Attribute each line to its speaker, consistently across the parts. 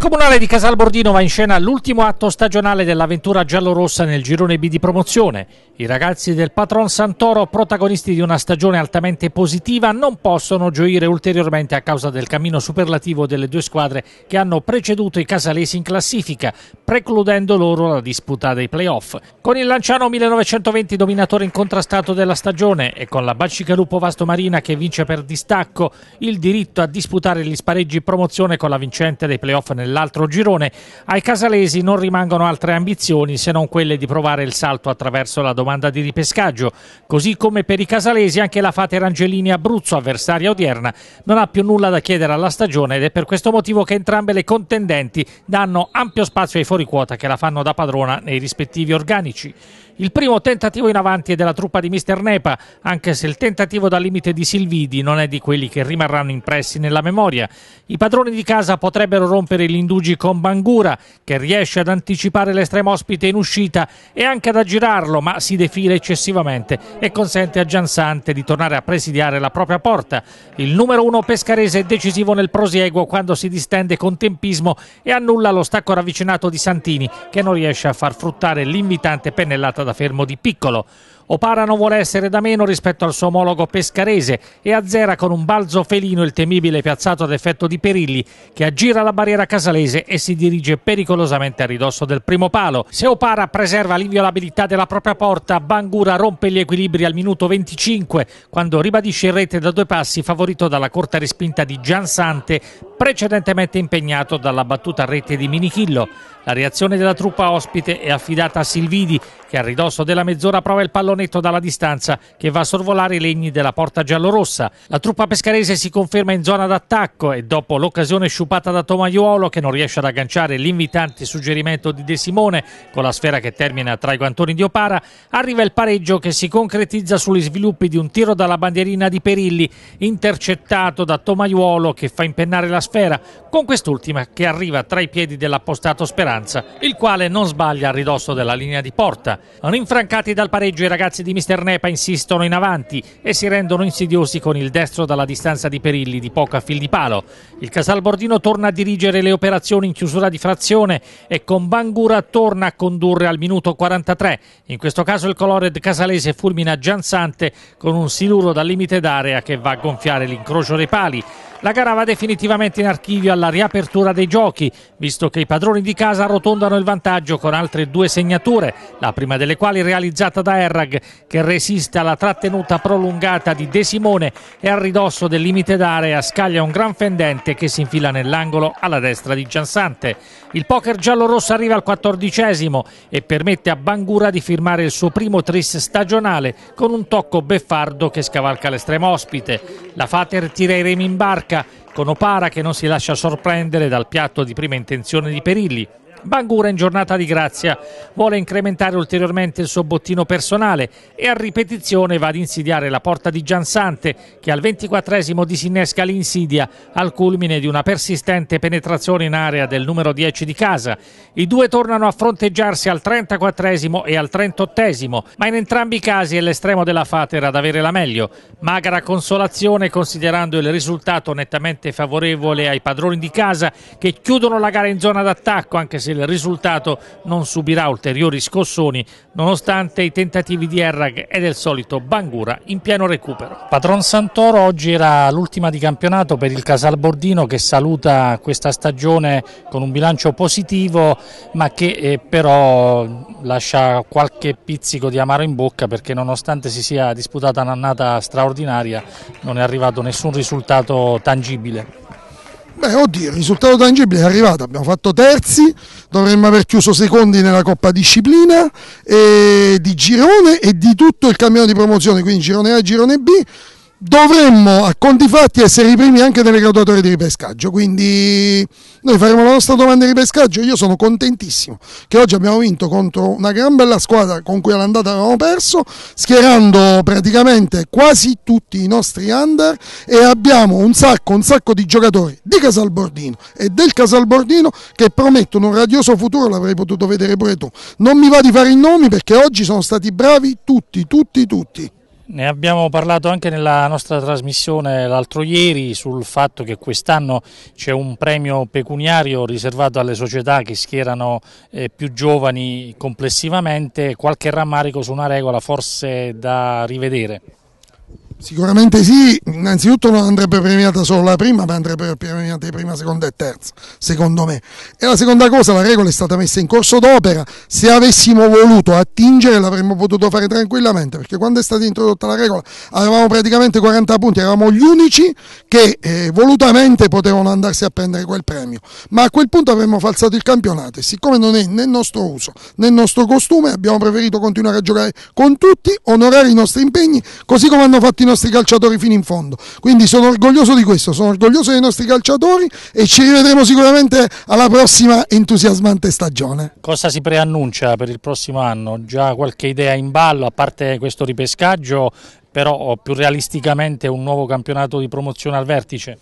Speaker 1: Comunale di Casalbordino va in scena l'ultimo atto stagionale dell'avventura giallorossa nel girone B di promozione. I ragazzi del patron Santoro, protagonisti di una stagione altamente positiva, non possono gioire ulteriormente a causa del cammino superlativo delle due squadre che hanno preceduto i casalesi in classifica, precludendo loro la disputa dei playoff. Con il Lanciano 1920 dominatore incontrastato della stagione e con la Bacicalupo Vasto Marina che vince per distacco il diritto a disputare gli spareggi promozione con la vincente dei playoff nell'anno dell'altro girone, ai casalesi non rimangono altre ambizioni se non quelle di provare il salto attraverso la domanda di ripescaggio. Così come per i casalesi anche la Fate Rangelini Abruzzo, avversaria odierna, non ha più nulla da chiedere alla stagione ed è per questo motivo che entrambe le contendenti danno ampio spazio ai fuori quota che la fanno da padrona nei rispettivi organici. Il primo tentativo in avanti è della truppa di Mister Nepa, anche se il tentativo dal limite di Silvidi non è di quelli che rimarranno impressi nella memoria. I padroni di casa potrebbero rompere l'indugi con Bangura, che riesce ad anticipare l'estremo ospite in uscita e anche ad aggirarlo, ma si defila eccessivamente e consente a Giansante di tornare a presidiare la propria porta. Il numero uno pescarese è decisivo nel prosieguo quando si distende con tempismo e annulla lo stacco ravvicinato di Santini, che non riesce a far fruttare l'invitante pennellata da da fermo di piccolo. Opara non vuole essere da meno rispetto al suo omologo pescarese e azzera con un balzo felino il temibile piazzato ad effetto di Perilli che aggira la barriera casalese e si dirige pericolosamente a ridosso del primo palo. Se Opara preserva l'inviolabilità della propria porta, Bangura rompe gli equilibri al minuto 25 quando ribadisce in rete da due passi favorito dalla corta respinta di Gian Sante precedentemente impegnato dalla battuta a rete di Minichillo. La reazione della truppa ospite è affidata a Silvidi che a ridosso della mezz'ora prova il pallonetto dalla distanza che va a sorvolare i legni della porta giallorossa. La truppa pescarese si conferma in zona d'attacco e dopo l'occasione sciupata da Tomaiuolo che non riesce ad agganciare l'invitante suggerimento di De Simone con la sfera che termina tra i guantoni di Opara, arriva il pareggio che si concretizza sugli sviluppi di un tiro dalla bandierina di Perilli intercettato da Tomaiuolo che fa impennare la sfera con quest'ultima che arriva tra i piedi dell'appostato Speranza Brianza, il quale non sbaglia a ridosso della linea di porta. Rinfrancati dal pareggio i ragazzi di Mister Nepa insistono in avanti e si rendono insidiosi con il destro dalla distanza di Perilli di poco a fil di palo. Il Casalbordino torna a dirigere le operazioni in chiusura di frazione e con Bangura torna a condurre al minuto 43. In questo caso il colored casalese fulmina Giansante con un siluro dal limite d'area che va a gonfiare l'incrocio dei pali. La gara va definitivamente in archivio alla riapertura dei giochi, visto che i padroni di casa casa arrotondano il vantaggio con altre due segnature, la prima delle quali realizzata da Errag che resiste alla trattenuta prolungata di De Simone e a ridosso del limite d'area scaglia un gran fendente che si infila nell'angolo alla destra di Giansante. Il poker giallo-rosso arriva al quattordicesimo e permette a Bangura di firmare il suo primo tris stagionale con un tocco beffardo che scavalca l'estremo ospite. La Fater tira i remi in barca con Opara che non si lascia sorprendere dal piatto di prima intenzione di Perilli. Bangura in giornata di grazia vuole incrementare ulteriormente il suo bottino personale e a ripetizione va ad insidiare la porta di Giansante che al 24esimo disinnesca l'insidia al culmine di una persistente penetrazione in area del numero 10 di casa. I due tornano a fronteggiarsi al 34esimo e al 38esimo, ma in entrambi i casi è l'estremo della Fatera ad avere la meglio. Magra consolazione considerando il risultato nettamente favorevole ai padroni di casa che chiudono la gara in zona d'attacco anche se se il risultato non subirà ulteriori scossoni nonostante i tentativi di Errag e del solito Bangura in pieno recupero. Patron Santoro oggi era l'ultima di campionato per il Casalbordino che saluta questa stagione con un bilancio positivo ma che eh, però lascia qualche pizzico di amaro in bocca perché nonostante si sia disputata un'annata straordinaria non è arrivato nessun risultato tangibile.
Speaker 2: Beh, oddio, il risultato tangibile è arrivato, abbiamo fatto terzi, dovremmo aver chiuso secondi nella Coppa Disciplina, di Girone e di tutto il cammino di promozione, quindi Girone A Girone B dovremmo a conti fatti essere i primi anche nelle graduatorie di ripescaggio quindi noi faremo la nostra domanda di ripescaggio io sono contentissimo che oggi abbiamo vinto contro una gran bella squadra con cui all'andata avevamo perso schierando praticamente quasi tutti i nostri under e abbiamo un sacco un sacco di giocatori di Casalbordino e del Casalbordino che promettono un radioso futuro l'avrei potuto vedere pure tu non mi va di fare i nomi perché oggi sono stati bravi tutti tutti tutti
Speaker 1: ne abbiamo parlato anche nella nostra trasmissione l'altro ieri sul fatto che quest'anno c'è un premio pecuniario riservato alle società che schierano eh, più giovani complessivamente, qualche rammarico su una regola forse da rivedere.
Speaker 2: Sicuramente sì, innanzitutto non andrebbe premiata solo la prima, ma andrebbero premiate prima, seconda e terza, secondo me. E la seconda cosa, la regola è stata messa in corso d'opera, se avessimo voluto attingere l'avremmo potuto fare tranquillamente, perché quando è stata introdotta la regola avevamo praticamente 40 punti, eravamo gli unici che eh, volutamente potevano andarsi a prendere quel premio, ma a quel punto avremmo falsato il campionato e siccome non è né il nostro uso, né il nostro costume, abbiamo preferito continuare a giocare con tutti, onorare i nostri impegni, così come hanno fatto i nostri calciatori fino in fondo. Quindi sono orgoglioso di questo, sono orgoglioso dei nostri calciatori e ci rivedremo sicuramente alla prossima entusiasmante stagione.
Speaker 1: Cosa si preannuncia per il prossimo anno? Già qualche idea in ballo, a parte questo ripescaggio, però più realisticamente un nuovo campionato di promozione al vertice?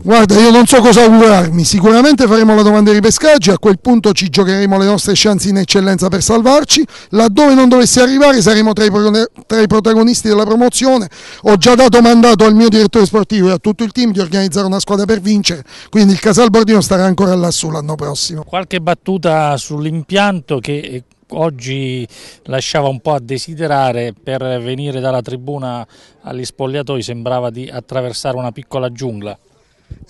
Speaker 2: Guarda, io non so cosa augurarmi, sicuramente faremo la domanda di ripescaggio, a quel punto ci giocheremo le nostre chance in eccellenza per salvarci, laddove non dovessi arrivare saremo tra i, tra i protagonisti della promozione, ho già dato mandato al mio direttore sportivo e a tutto il team di organizzare una squadra per vincere, quindi il Casal Bordino starà ancora lassù l'anno prossimo.
Speaker 1: Qualche battuta sull'impianto che eh, oggi lasciava un po' a desiderare per venire dalla tribuna agli spogliatoi sembrava di attraversare una piccola giungla.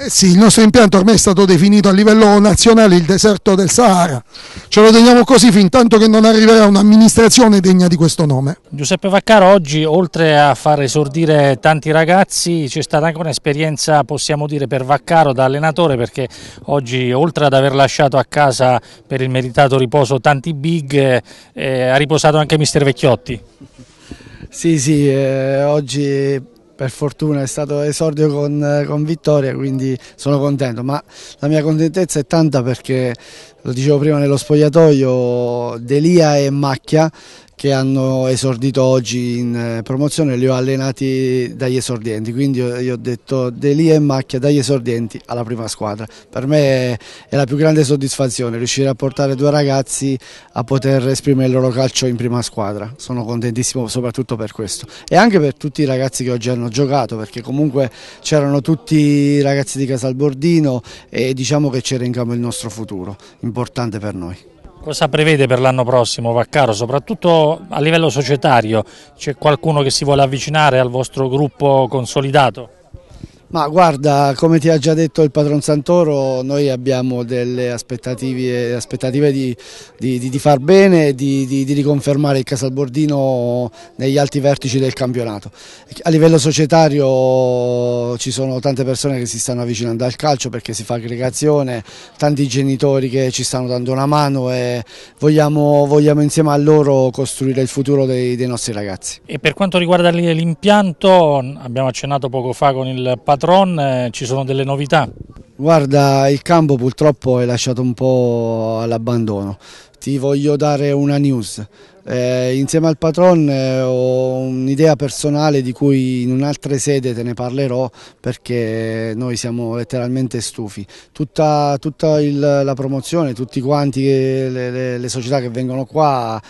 Speaker 2: Eh sì, il nostro impianto ormai è stato definito a livello nazionale il deserto del Sahara. Ce lo teniamo così fin tanto che non arriverà un'amministrazione degna di questo nome.
Speaker 1: Giuseppe Vaccaro, oggi oltre a far esordire tanti ragazzi c'è stata anche un'esperienza, possiamo dire, per Vaccaro da allenatore perché oggi oltre ad aver lasciato a casa per il meritato riposo tanti big, eh, ha riposato anche mister Vecchiotti.
Speaker 3: Sì, sì, eh, oggi per fortuna è stato esordio con, eh, con vittoria, quindi sono contento, ma la mia contentezza è tanta perché lo dicevo prima nello spogliatoio, Delia e Macchia che hanno esordito oggi in eh, promozione, li ho allenati dagli esordienti, quindi io ho detto Delia e Macchia dagli esordienti alla prima squadra. Per me è la più grande soddisfazione riuscire a portare due ragazzi a poter esprimere il loro calcio in prima squadra, sono contentissimo soprattutto per questo e anche per tutti i ragazzi che oggi hanno giocato perché comunque c'erano tutti i ragazzi di Casalbordino e diciamo che c'era in campo il nostro futuro. In importante per noi.
Speaker 1: Cosa prevede per l'anno prossimo Vaccaro, soprattutto a livello societario? C'è qualcuno che si vuole avvicinare al vostro gruppo consolidato?
Speaker 3: Ma guarda, come ti ha già detto il padron Santoro, noi abbiamo delle aspettative, aspettative di, di, di, far bene, di, di, riconfermare il Casalbordino negli alti vertici del campionato. A livello societario ci sono tante persone che si stanno avvicinando al calcio perché si fa aggregazione, tanti genitori che ci stanno dando una mano e vogliamo, vogliamo insieme a loro costruire il futuro dei, dei nostri ragazzi.
Speaker 1: E per quanto riguarda l'impianto, abbiamo accennato poco fa con il padron Tron eh, ci sono delle novità?
Speaker 3: Guarda, il campo purtroppo è lasciato un po' all'abbandono. Ti voglio dare una news. Eh, insieme al patron eh, ho un'idea personale di cui in un'altra sede te ne parlerò perché noi siamo letteralmente stufi. Tutta, tutta il, la promozione, tutti quanti, le, le, le società che vengono qua,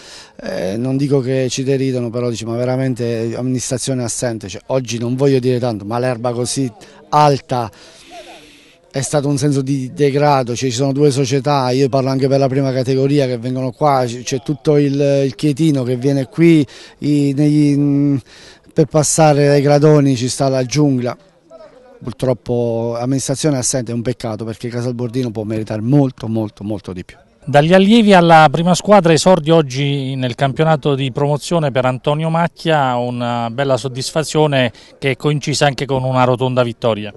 Speaker 3: eh, non dico che ci deridono, però dici ma veramente amministrazione assente. Cioè, oggi non voglio dire tanto, ma l'erba così alta è stato un senso di degrado, cioè, ci sono due società, io parlo anche per la prima categoria che vengono qua, c'è tutto il, il, Chietino che viene qui, i, negli, per passare dai gradoni ci sta la giungla, purtroppo amministrazione assente è un peccato perché Casalbordino può meritare molto molto molto di più.
Speaker 1: Dagli allievi alla prima squadra esordi oggi nel campionato di promozione per Antonio Macchia, una bella soddisfazione che è coincisa anche con una rotonda vittoria.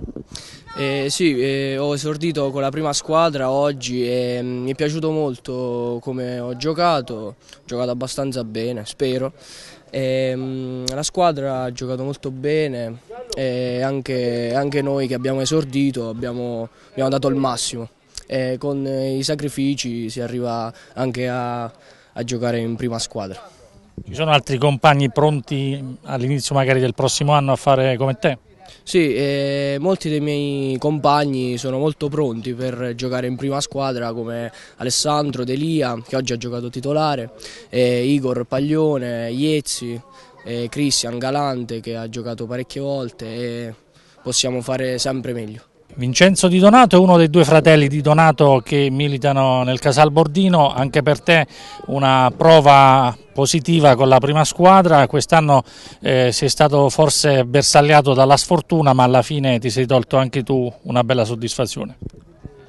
Speaker 3: Eh, sì, eh, ho esordito con la prima squadra oggi e mm, mi è piaciuto molto come ho giocato, ho giocato abbastanza bene, spero. E, mm, la squadra ha giocato molto bene e anche, anche noi che abbiamo esordito abbiamo, abbiamo dato il massimo. E con eh, i sacrifici si arriva anche a, a giocare in prima squadra.
Speaker 1: Ci sono altri compagni pronti all'inizio magari del prossimo anno a fare come te? Sì, eh, molti dei miei compagni sono
Speaker 3: molto pronti per giocare in prima squadra come Alessandro, Delia che oggi ha giocato titolare, eh, Igor Paglione, Iezzi, eh, Cristian Galante che ha giocato parecchie volte e possiamo fare sempre meglio.
Speaker 1: Vincenzo Di Donato è uno dei due fratelli di Donato che militano nel Casal Bordino, anche per te una prova positiva con la prima squadra, quest'anno eh, sei stato forse bersagliato dalla sfortuna ma alla fine ti sei tolto anche tu una bella soddisfazione.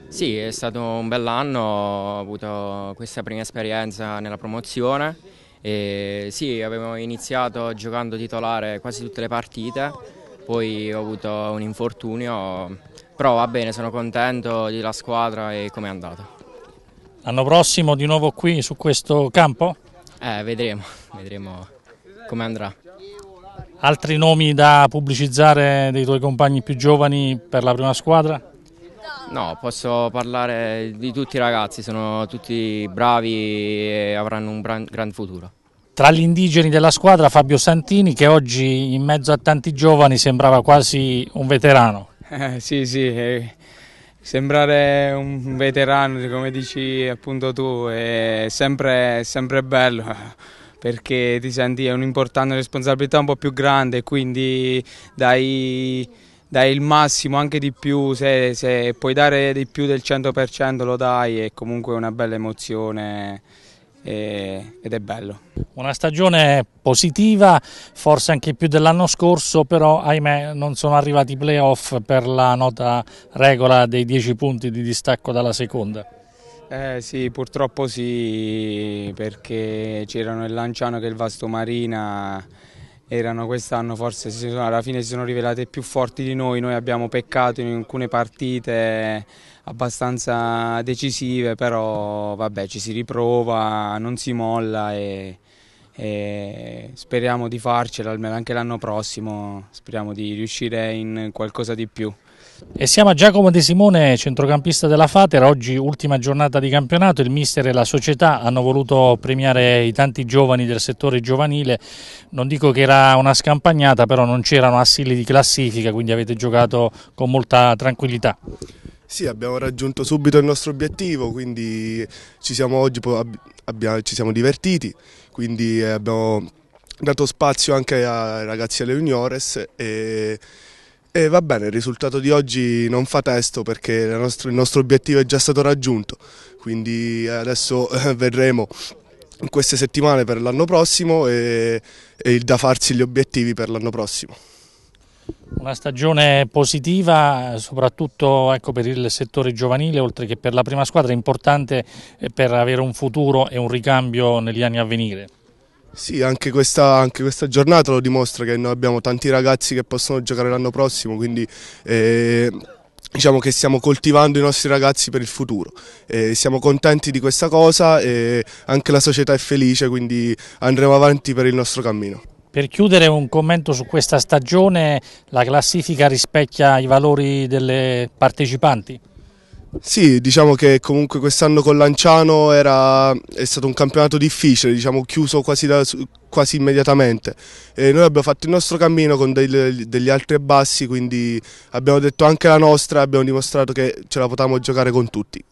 Speaker 4: Sì, è stato un bell'anno, ho avuto questa prima esperienza nella promozione e sì, avevo iniziato giocando titolare quasi tutte le partite, poi ho avuto un infortunio però va bene, sono contento della squadra e com'è andata.
Speaker 1: L'anno prossimo di nuovo qui su questo campo?
Speaker 4: Eh, vedremo, vedremo
Speaker 1: come andrà. Altri nomi da pubblicizzare dei tuoi compagni più giovani per la prima squadra?
Speaker 4: No, posso parlare di tutti i ragazzi, sono tutti bravi e avranno un gran, futuro.
Speaker 1: Tra gli indigeni della squadra Fabio Santini che oggi in mezzo a tanti giovani sembrava quasi un veterano.
Speaker 4: Eh, sì, sì, eh, sembrare un veterano, come dici appunto tu, è sempre, sempre bello perché ti senti è un'importante responsabilità un po' più grande, quindi dai, dai il massimo, anche di più, se, se puoi dare di più del 100% lo dai, è comunque una bella emozione ed è bello.
Speaker 1: Una stagione positiva, forse anche più dell'anno scorso, però ahimè non sono arrivati i playoff per la nota regola dei 10 punti di distacco dalla seconda.
Speaker 4: Eh sì, purtroppo sì, perché c'erano il Lanciano che il Vasto Marina erano quest'anno forse sono, alla fine si sono rivelate più forti di noi, noi abbiamo peccato in alcune partite abbastanza decisive, però vabbè, ci si riprova, non si molla e, e speriamo di farcela, almeno anche l'anno prossimo, speriamo di riuscire in qualcosa di più.
Speaker 1: E siamo a Giacomo De Simone, centrocampista della Fatera, oggi ultima giornata di campionato, il mister e la società hanno voluto premiare i tanti giovani del settore giovanile, non dico che era una scampagnata, però non c'erano assilli di classifica, quindi avete giocato con molta tranquillità.
Speaker 5: Sì, abbiamo raggiunto subito il nostro obiettivo, quindi ci siamo oggi abbiamo, ci siamo divertiti, quindi eh, abbiamo dato spazio anche ai ragazzi alle juniores e, e, va bene, il risultato di oggi non fa testo perché nostra, il nostro obiettivo è già stato raggiunto, quindi eh, adesso eh, vedremo queste settimane per l'anno prossimo e, e il da farsi gli obiettivi per l'anno prossimo.
Speaker 1: Una stagione positiva soprattutto ecco, per il settore giovanile, oltre che per la prima squadra, è importante eh, per avere un futuro e un ricambio negli anni a venire.
Speaker 5: Sì, anche questa, anche questa, giornata lo dimostra che noi abbiamo tanti ragazzi che possono giocare l'anno prossimo, quindi eh, diciamo che stiamo coltivando i nostri ragazzi per il futuro. Eh, siamo contenti di questa cosa e anche la società è felice, quindi andremo avanti per il nostro cammino.
Speaker 1: Per chiudere un commento su questa stagione, la classifica rispecchia i valori delle partecipanti?
Speaker 5: Sì, diciamo che comunque quest'anno con Lanciano era, è stato un campionato difficile, diciamo chiuso quasi, da, quasi immediatamente. E noi abbiamo fatto il nostro cammino con dei, degli altri e bassi, quindi abbiamo detto anche la nostra e abbiamo dimostrato che ce la potevamo giocare con tutti.